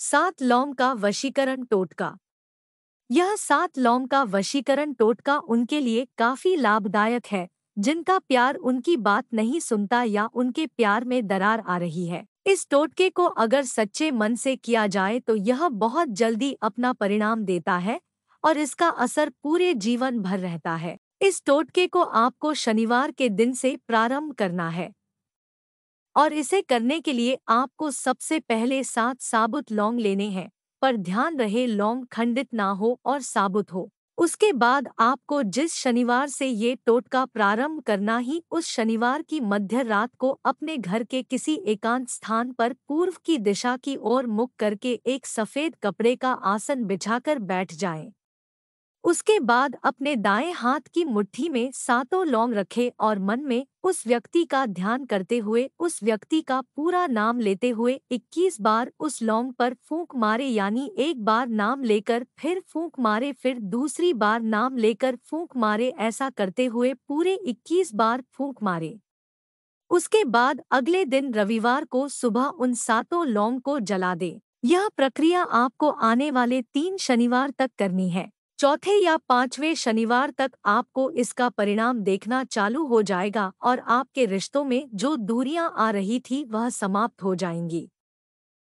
सात लौम का वशीकरण टोटका यह सात लौम का वशीकरण टोटका उनके लिए काफी लाभदायक है जिनका प्यार उनकी बात नहीं सुनता या उनके प्यार में दरार आ रही है इस टोटके को अगर सच्चे मन से किया जाए तो यह बहुत जल्दी अपना परिणाम देता है और इसका असर पूरे जीवन भर रहता है इस टोटके को आपको शनिवार के दिन से प्रारंभ करना है और इसे करने के लिए आपको सबसे पहले सात साबुत लौंग लेने हैं पर ध्यान रहे लौंग खंडित ना हो और साबुत हो उसके बाद आपको जिस शनिवार से ये टोटका प्रारंभ करना ही उस शनिवार की मध्य रात को अपने घर के किसी एकांत स्थान पर पूर्व की दिशा की ओर मुख करके एक सफेद कपड़े का आसन बिछाकर बैठ जाएं। उसके बाद अपने दाएं हाथ की मुट्ठी में सातों लौंग रखे और मन में उस व्यक्ति का ध्यान करते हुए उस व्यक्ति का पूरा नाम लेते हुए 21 बार उस लौंग पर फूंक मारे यानी एक बार नाम लेकर फिर फूंक मारे फिर दूसरी बार नाम लेकर फूंक मारे ऐसा करते हुए पूरे 21 बार फूंक मारे उसके बाद अगले दिन रविवार को सुबह उन सातों लौंग को जला दे यह प्रक्रिया आपको आने वाले तीन शनिवार तक करनी है चौथे या पांचवें शनिवार तक आपको इसका परिणाम देखना चालू हो जाएगा और आपके रिश्तों में जो दूरियां आ रही थी वह समाप्त हो जाएंगी